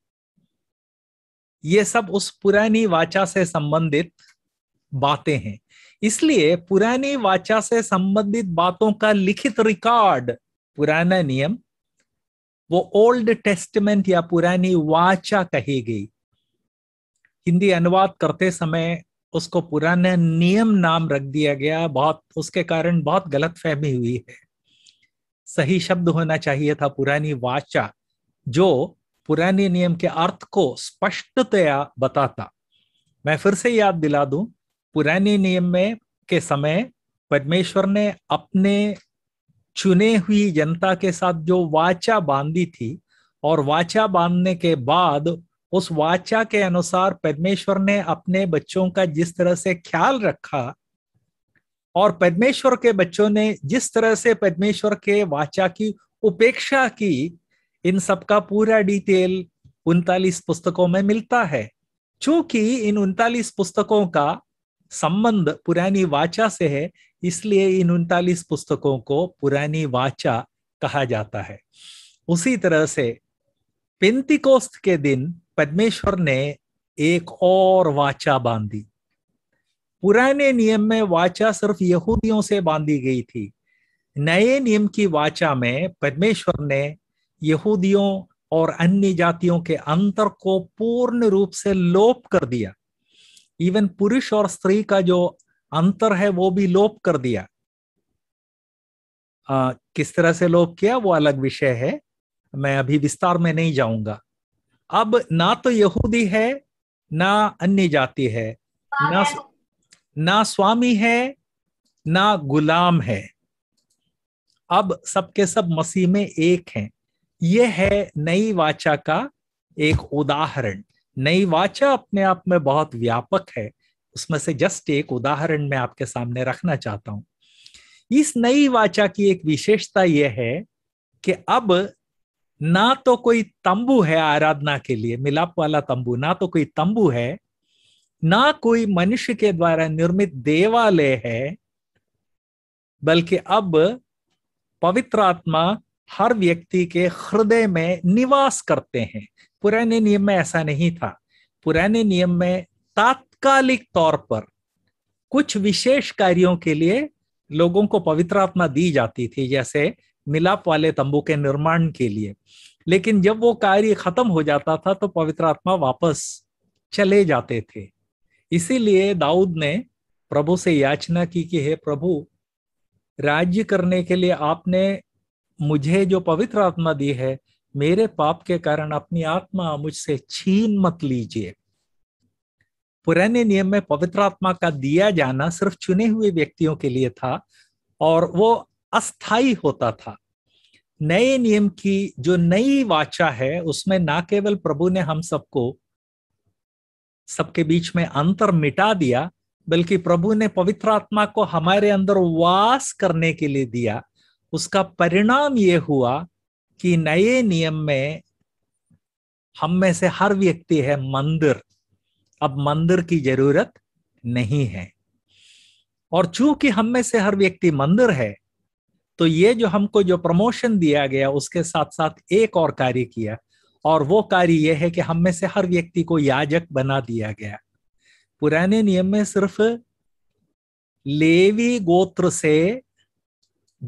ये सब उस पुरानी वाचा से संबंधित बातें हैं इसलिए पुरानी वाचा से संबंधित बातों का लिखित रिकॉर्ड पुराना नियम वो ओल्ड टेस्टमेंट या पुरानी वाचा कही गई हिंदी अनुवाद करते समय उसको पुराने नियम नाम रख दिया गया बहुत उसके कारण बहुत गलत फहमी हुई है सही शब्द होना चाहिए था पुरानी वाचा जो पुराने नियम के अर्थ को स्पष्टतया बताता मैं फिर से याद दिला दूं पुराने नियम में के समय परमेश्वर ने अपने चुने हुई जनता के साथ जो वाचा बांधी थी और वाचा बांधने के बाद उस वाचा के अनुसार पद्मेश्वर ने अपने बच्चों का जिस तरह से ख्याल रखा और पद्मेश्वर के बच्चों ने जिस तरह से पद्मेश्वर के वाचा की उपेक्षा की इन सब का पूरा डिटेल उनतालीस पुस्तकों में मिलता है चूंकि इन उनतालीस पुस्तकों का संबंध पुरानी वाचा से है इसलिए इन उनतालीस पुस्तकों को पुरानी वाचा कहा जाता है उसी तरह से पिंतिकोस्त के दिन परमेश्वर ने एक और वाचा बांधी पुराने नियम में वाचा सिर्फ यहूदियों से बांधी गई थी नए नियम की वाचा में परमेश्वर ने यहूदियों और अन्य जातियों के अंतर को पूर्ण रूप से लोप कर दिया इवन पुरुष और स्त्री का जो अंतर है वो भी लोप कर दिया आ, किस तरह से लोप किया वो अलग विषय है मैं अभी विस्तार में नहीं जाऊंगा अब ना तो यहूदी है ना अन्य जाति है ना ना स्वामी है ना गुलाम है अब सबके सब मसीह में एक हैं यह है नई वाचा का एक उदाहरण नई वाचा अपने आप में बहुत व्यापक है उसमें से जस्ट एक उदाहरण मैं आपके सामने रखना चाहता हूं इस नई वाचा की एक विशेषता यह है कि अब ना तो कोई तंबू है आराधना के लिए मिलाप वाला तंबू ना तो कोई तंबू है ना कोई मनुष्य के द्वारा निर्मित देवालय है बल्कि अब पवित्र आत्मा हर व्यक्ति के हृदय में निवास करते हैं पुराने नियम में ऐसा नहीं था पुराने नियम में तात्कालिक तौर पर कुछ विशेष कार्यों के लिए लोगों को पवित्र आत्मा दी जाती थी जैसे मिलाप वाले तंबू के निर्माण के लिए लेकिन जब वो कार्य खत्म हो जाता था तो पवित्र आत्मा वापस चले जाते थे इसीलिए दाऊद ने प्रभु से याचना की कि हे प्रभु राज्य करने के लिए आपने मुझे जो पवित्र आत्मा दी है मेरे पाप के कारण अपनी आत्मा मुझसे छीन मत लीजिए पुराने नियम में पवित्र आत्मा का दिया जाना सिर्फ चुने हुए व्यक्तियों के लिए था और वो अस्थाई होता था नए नियम की जो नई वाचा है उसमें ना केवल प्रभु ने हम सबको सबके बीच में अंतर मिटा दिया बल्कि प्रभु ने पवित्र आत्मा को हमारे अंदर वास करने के लिए दिया उसका परिणाम ये हुआ कि नए नियम में हम में से हर व्यक्ति है मंदिर अब मंदिर की जरूरत नहीं है और चूंकि हम में से हर व्यक्ति मंदिर है तो ये जो हमको जो प्रमोशन दिया गया उसके साथ साथ एक और कार्य किया और वो कार्य यह है कि हम में से हर व्यक्ति को याजक बना दिया गया पुराने नियम में सिर्फ लेवी गोत्र से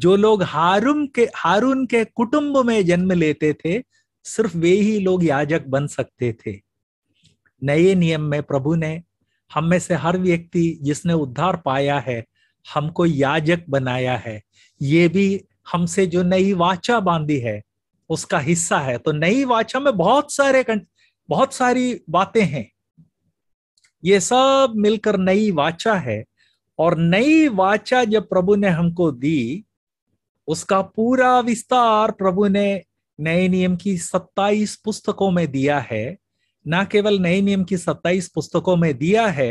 जो लोग हारून के हारून के कुटुंब में जन्म लेते थे सिर्फ वे ही लोग याजक बन सकते थे नए नियम में प्रभु ने हम में से हर व्यक्ति जिसने उद्धार पाया है हमको याजक बनाया है ये भी हमसे जो नई वाचा बांधी है उसका हिस्सा है तो नई वाचा में बहुत सारे बहुत सारी बातें हैं ये सब मिलकर नई वाचा है और नई वाचा जब प्रभु ने हमको दी उसका पूरा विस्तार प्रभु ने नए नियम की सत्ताईस पुस्तकों में दिया है ना केवल नए नियम की सत्ताईस पुस्तकों में दिया है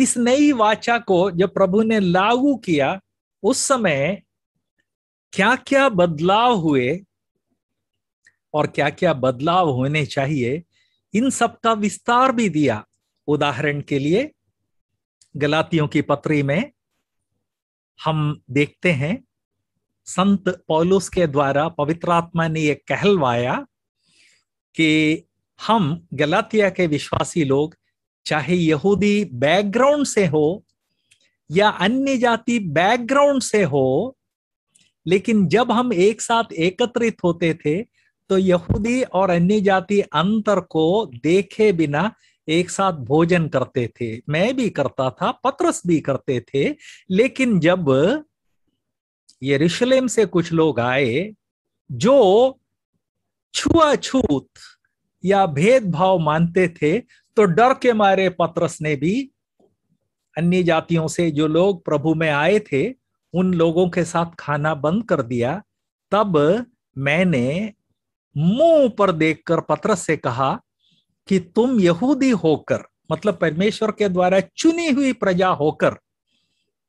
इस नई वाचा को जब प्रभु ने लागू किया उस समय क्या क्या बदलाव हुए और क्या क्या बदलाव होने चाहिए इन सब का विस्तार भी दिया उदाहरण के लिए गलातियों की पत्री में हम देखते हैं संत पौलुस के द्वारा पवित्र आत्मा ने यह कहलवाया कि हम गलातिया के विश्वासी लोग चाहे यहूदी बैकग्राउंड से हो या अन्य जाति बैकग्राउंड से हो लेकिन जब हम एक साथ एकत्रित होते थे तो यहूदी और अन्य जाति अंतर को देखे बिना एक साथ भोजन करते थे मैं भी करता था पत्रस भी करते थे लेकिन जब यरूशलेम से कुछ लोग आए जो छुआछूत या भेदभाव मानते थे तो डर के मारे पत्रस ने भी अन्य जातियों से जो लोग प्रभु में आए थे उन लोगों के साथ खाना बंद कर दिया तब मैंने मुंह पर देखकर पत्रस से कहा कि तुम यहूदी होकर मतलब परमेश्वर के द्वारा चुनी हुई प्रजा होकर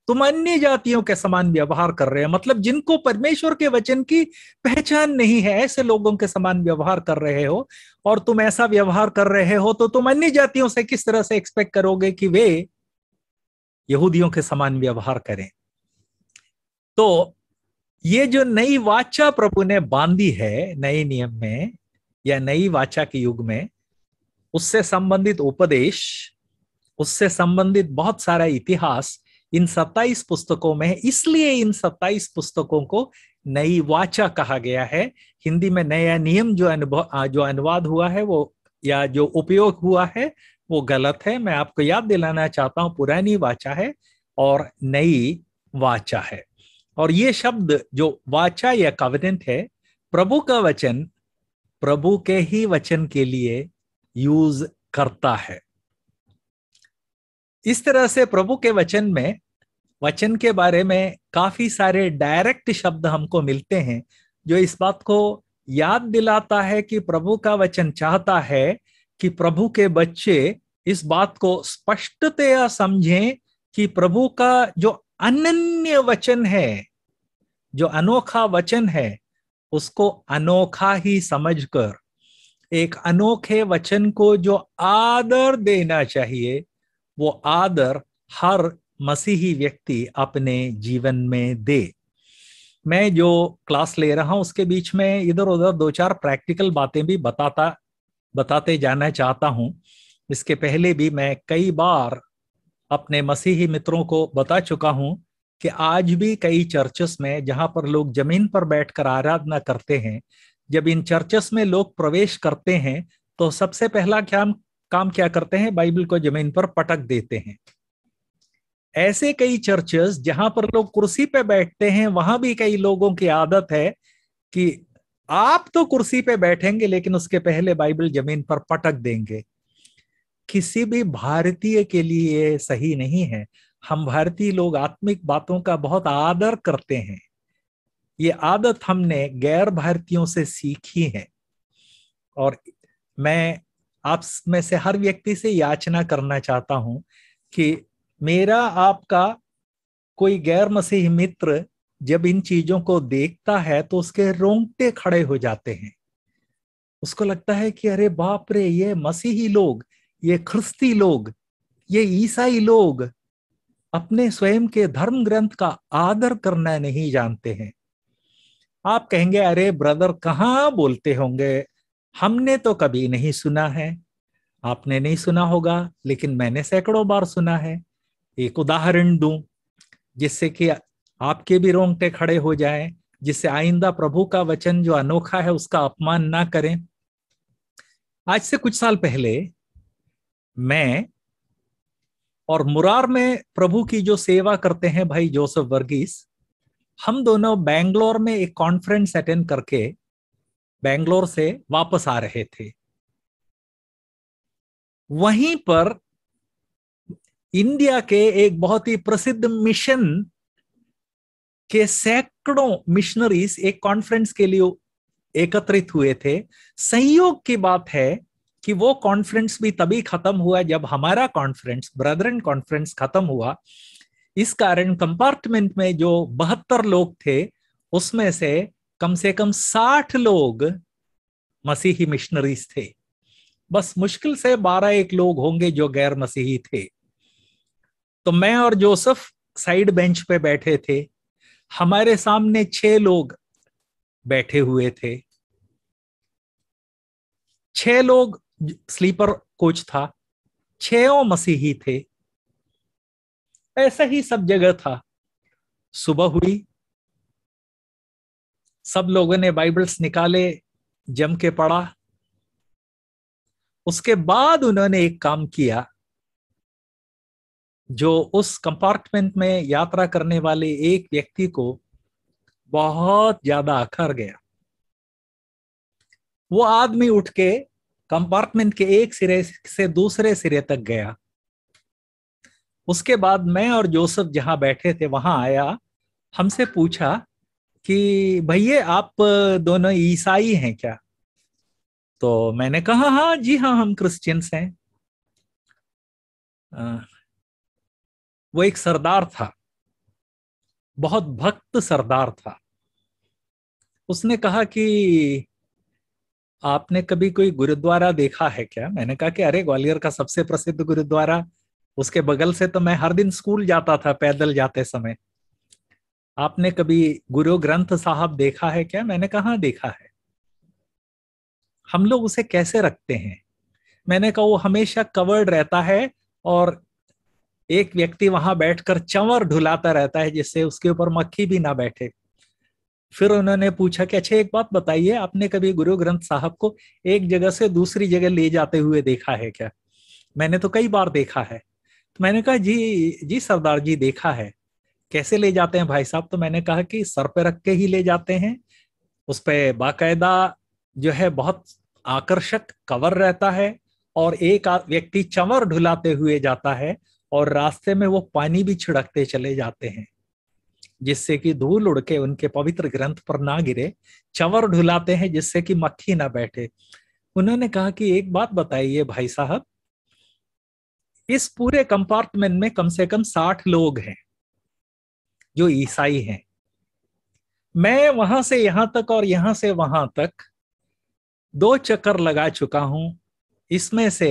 तुम अन्य जातियों के समान व्यवहार कर रहे हो मतलब जिनको परमेश्वर के वचन की पहचान नहीं है ऐसे लोगों के समान व्यवहार कर रहे हो और तुम ऐसा व्यवहार कर रहे हो तो तुम अन्य जातियों से किस तरह से एक्सपेक्ट करोगे कि वे यहूदियों के समान व्यवहार करें तो ये जो नई वाचा प्रभु ने बांधी है नए नियम में या नई वाचा के युग में उससे संबंधित उपदेश उससे संबंधित बहुत सारा इतिहास इन सत्ताईस पुस्तकों में है इसलिए इन सत्ताईस पुस्तकों को नई वाचा कहा गया है हिंदी में नया नियम जो अनुभव जो अनुवाद हुआ है वो या जो उपयोग हुआ है वो गलत है मैं आपको याद दिलाना चाहता हूं पुरानी वाचा है और नई वाचा है और ये शब्द जो वाचा या कवनेंट है प्रभु का वचन प्रभु के ही वचन के लिए यूज करता है इस तरह से प्रभु के वचन में वचन के बारे में काफी सारे डायरेक्ट शब्द हमको मिलते हैं जो इस बात को याद दिलाता है कि प्रभु का वचन चाहता है कि प्रभु के बच्चे इस बात को स्पष्टतया समझें कि प्रभु का जो अनन्य वचन है जो अनोखा वचन है उसको अनोखा ही समझकर एक अनोखे वचन को जो आदर देना चाहिए वो आदर हर मसीही व्यक्ति अपने जीवन में दे मैं जो क्लास ले रहा हूं उसके बीच में इधर उधर दो चार प्रैक्टिकल बातें भी बताता बताते जाना चाहता हूं इसके पहले भी मैं कई बार अपने मसीही मित्रों को बता चुका हूं कि आज भी कई चर्चेस में जहां पर लोग जमीन पर बैठकर आराधना करते हैं जब इन चर्चेस में लोग प्रवेश करते हैं तो सबसे पहला क्या काम क्या करते हैं बाइबल को जमीन पर पटक देते हैं ऐसे कई चर्चेस जहां पर लोग कुर्सी पे बैठते हैं वहां भी कई लोगों की आदत है कि आप तो कुर्सी पे बैठेंगे लेकिन उसके पहले बाइबल जमीन पर पटक देंगे किसी भी भारतीय के लिए सही नहीं है हम भारतीय लोग आत्मिक बातों का बहुत आदर करते हैं ये आदत हमने गैर भारतीयों से सीखी है और मैं आप में से हर व्यक्ति से याचना करना चाहता हूं कि मेरा आपका कोई गैर मसीह मित्र जब इन चीजों को देखता है तो उसके रोंगटे खड़े हो जाते हैं उसको लगता है कि अरे बाप रे ये मसीही लोग ये ख्रिस्ती लोग ये ईसाई लोग अपने स्वयं के धर्म ग्रंथ का आदर करना नहीं जानते हैं आप कहेंगे अरे ब्रदर कहाँ बोलते होंगे हमने तो कभी नहीं सुना है आपने नहीं सुना होगा लेकिन मैंने सैकड़ों बार सुना है एक उदाहरण दूं जिससे कि आपके भी रोंगटे खड़े हो जाएं जिससे आइंदा प्रभु का वचन जो अनोखा है उसका अपमान ना करें आज से कुछ साल पहले मैं और मुरार में प्रभु की जो सेवा करते हैं भाई जोसेफ वर्गीस हम दोनों बैंगलोर में एक कॉन्फ्रेंस अटेंड करके बैंगलोर से वापस आ रहे थे वहीं पर इंडिया के एक बहुत ही प्रसिद्ध मिशन के सैकड़ों मिशनरीज एक कॉन्फ्रेंस के लिए एकत्रित हुए थे संयोग की बात है कि वो कॉन्फ्रेंस भी तभी खत्म हुआ जब हमारा कॉन्फ्रेंस ब्रदरन कॉन्फ्रेंस खत्म हुआ इस कारण कंपार्टमेंट में जो बहत्तर लोग थे उसमें से कम से कम साठ लोग मसीही मिशनरीज थे बस मुश्किल से बारह एक लोग होंगे जो गैर मसीही थे तो मैं और जोसफ साइड बेंच पे बैठे थे हमारे सामने छह लोग बैठे हुए थे छह लोग स्लीपर कोच था छो मसीही थे ऐसा ही सब जगह था सुबह हुई सब लोगों ने बाइबल्स निकाले जम के पढ़ा उसके बाद उन्होंने एक काम किया जो उस कंपार्टमेंट में यात्रा करने वाले एक व्यक्ति को बहुत ज्यादा अखर गया वो आदमी उठ के कंपार्टमेंट के एक सिरे से दूसरे सिरे तक गया उसके बाद मैं और जोसेफ जहां बैठे थे वहां आया हमसे पूछा कि भैया आप दोनों ईसाई हैं क्या तो मैंने कहा हाँ जी हाँ हम क्रिश्चियंस हैं आ, वो एक सरदार था बहुत भक्त सरदार था उसने कहा कि आपने कभी कोई गुरुद्वारा देखा है क्या मैंने कहा कि अरे ग्वालियर का सबसे प्रसिद्ध गुरुद्वारा उसके बगल से तो मैं हर दिन स्कूल जाता था पैदल जाते समय आपने कभी गुरु ग्रंथ साहब देखा है क्या मैंने कहा देखा है हम लोग उसे कैसे रखते हैं मैंने कहा वो हमेशा कवर्ड रहता है और एक व्यक्ति वहां बैठकर चंवर ढुलाता रहता है जिससे उसके ऊपर मक्खी भी ना बैठे फिर उन्होंने पूछा कि अच्छा एक बात बताइए आपने कभी गुरु ग्रंथ साहब को एक जगह से दूसरी जगह ले जाते हुए देखा है क्या मैंने तो कई बार देखा है तो मैंने कहा जी जी सरदार जी देखा है कैसे ले जाते हैं भाई साहब तो मैंने कहा कि सर पे रख के ही ले जाते हैं उस पर बाकायदा जो है बहुत आकर्षक कवर रहता है और एक व्यक्ति चमर ढुलाते हुए जाता है और रास्ते में वो पानी भी छिड़कते चले जाते हैं जिससे कि धूल उड़ के उनके पवित्र ग्रंथ पर ना गिरे चवर ढुलाते हैं जिससे कि मक्खी ना बैठे उन्होंने कहा कि एक बात बताइए भाई साहब इस पूरे कंपार्टमेंट में कम से कम साठ लोग हैं जो ईसाई हैं मैं वहां से यहां तक और यहां से वहां तक दो चक्कर लगा चुका हूं इसमें से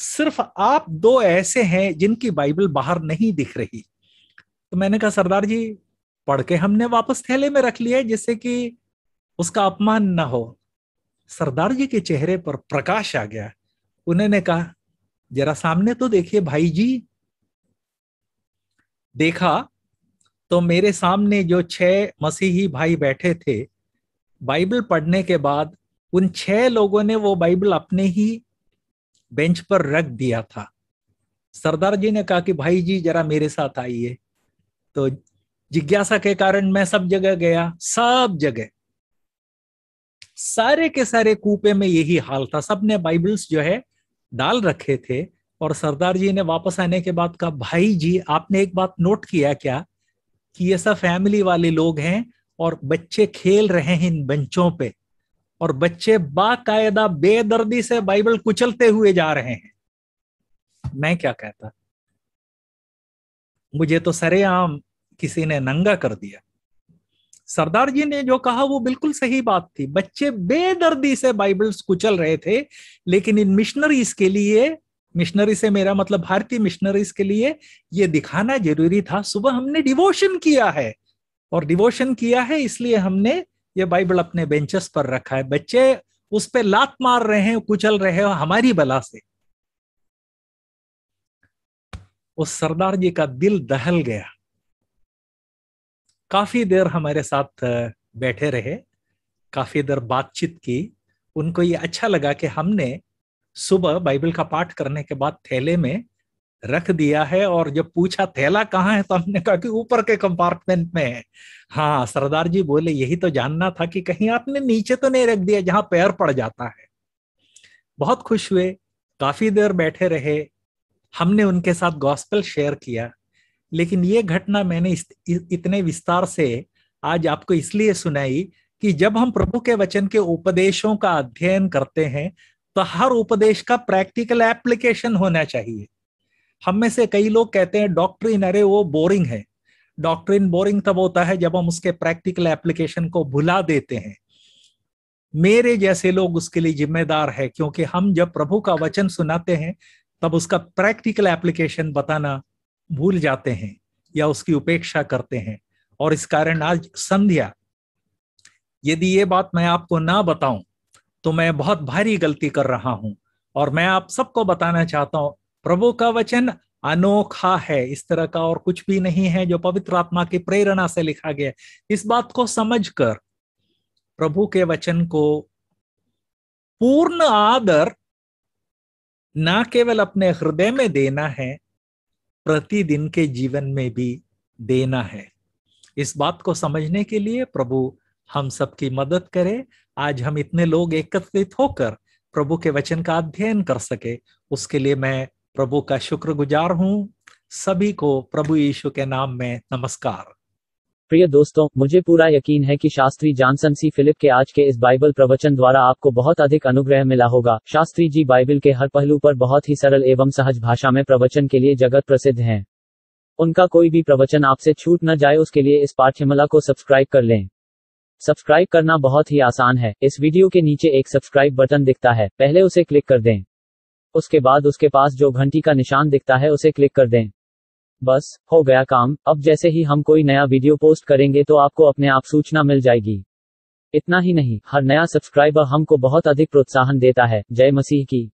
सिर्फ आप दो ऐसे हैं जिनकी बाइबल बाहर नहीं दिख रही तो मैंने कहा सरदार जी पढ़ के हमने वापस थैले में रख लिया जिससे कि उसका अपमान ना हो सरदार जी के चेहरे पर प्रकाश आ गया उन्होंने कहा जरा सामने तो देखिए भाई जी देखा तो मेरे सामने जो छह मसीही भाई बैठे थे बाइबल पढ़ने के बाद उन छह लोगों ने वो बाइबल अपने ही बेंच पर रख दिया था सरदार जी ने कहा कि भाई जी जरा मेरे साथ आइए तो जिज्ञासा के कारण मैं सब जगह गया सब जगह सारे के सारे कूपे में यही हाल था सबने बाइबल्स जो है डाल रखे थे और सरदार जी ने वापस आने के बाद कहा भाई जी आपने एक बात नोट किया क्या कि ये सब फैमिली वाले लोग हैं और बच्चे खेल रहे हैं इन बंचों पे और बच्चे बाकायदा बेदर्दी से बाइबल कुचलते हुए जा रहे हैं मैं क्या कहता मुझे तो सरेआम किसी ने नंगा कर दिया सरदार जी ने जो कहा वो बिल्कुल सही बात थी बच्चे बेदर्दी से बाइबल्स कुचल रहे थे लेकिन इन मिशनरीज के लिए मिशनरी से मेरा मतलब भारतीय मिशनरीज के लिए ये दिखाना जरूरी था सुबह हमने डिवोशन किया है और डिवोशन किया है इसलिए हमने ये बाइबल अपने बेंचेस पर रखा है बच्चे उस पर लात मार रहे हैं कुचल रहे हो हमारी बला से उस सरदार जी का दिल दहल गया काफी देर हमारे साथ बैठे रहे काफी देर बातचीत की उनको ये अच्छा लगा कि हमने सुबह बाइबल का पाठ करने के बाद थैले में रख दिया है और जब पूछा थैला कहाँ है तो हमने कहा कि ऊपर के कंपार्टमेंट में है हाँ सरदार जी बोले यही तो जानना था कि कहीं आपने नीचे तो नहीं रख दिया जहां पैर पड़ जाता है बहुत खुश हुए काफी देर बैठे रहे हमने उनके साथ गॉस्पल शेयर किया लेकिन ये घटना मैंने इतने विस्तार से आज आपको इसलिए सुनाई कि जब हम प्रभु के वचन के उपदेशों का अध्ययन करते हैं तो हर उपदेश का प्रैक्टिकल एप्लीकेशन होना चाहिए हम में से कई लोग कहते हैं डॉक्ट्रिन अरे वो बोरिंग है डॉक्ट्रिन बोरिंग तब होता है जब हम उसके प्रैक्टिकल एप्लीकेशन को भुला देते हैं मेरे जैसे लोग उसके लिए जिम्मेदार है क्योंकि हम जब प्रभु का वचन सुनाते हैं तब उसका प्रैक्टिकल एप्लीकेशन बताना भूल जाते हैं या उसकी उपेक्षा करते हैं और इस कारण आज संध्या यदि ये बात मैं आपको ना बताऊं तो मैं बहुत भारी गलती कर रहा हूं और मैं आप सबको बताना चाहता हूं प्रभु का वचन अनोखा है इस तरह का और कुछ भी नहीं है जो पवित्र आत्मा की प्रेरणा से लिखा गया इस बात को समझकर प्रभु के वचन को पूर्ण आदर ना केवल अपने हृदय में देना है प्रतिदिन के जीवन में भी देना है इस बात को समझने के लिए प्रभु हम सबकी मदद करे आज हम इतने लोग एकत्रित होकर प्रभु के वचन का अध्ययन कर सके उसके लिए मैं प्रभु का शुक्रगुजार हूँ सभी को प्रभु यीशु के नाम में नमस्कार प्रिय दोस्तों मुझे पूरा यकीन है कि शास्त्री जॉनसन सी फिलिप के आज के इस बाइबल प्रवचन द्वारा आपको बहुत अधिक अनुग्रह मिला होगा शास्त्री जी बाइबल के हर पहलू पर बहुत ही सरल एवं सहज भाषा में प्रवचन के लिए जगत प्रसिद्ध हैं उनका कोई भी प्रवचन आपसे छूट न जाए उसके लिए इस पाठ्यमला को सब्सक्राइब कर लें सब्सक्राइब करना बहुत ही आसान है इस वीडियो के नीचे एक सब्सक्राइब बटन दिखता है पहले उसे क्लिक कर दें उसके बाद उसके पास जो घंटी का निशान दिखता है उसे क्लिक कर दें बस हो गया काम अब जैसे ही हम कोई नया वीडियो पोस्ट करेंगे तो आपको अपने आप सूचना मिल जाएगी इतना ही नहीं हर नया सब्सक्राइबर हमको बहुत अधिक प्रोत्साहन देता है जय मसीह की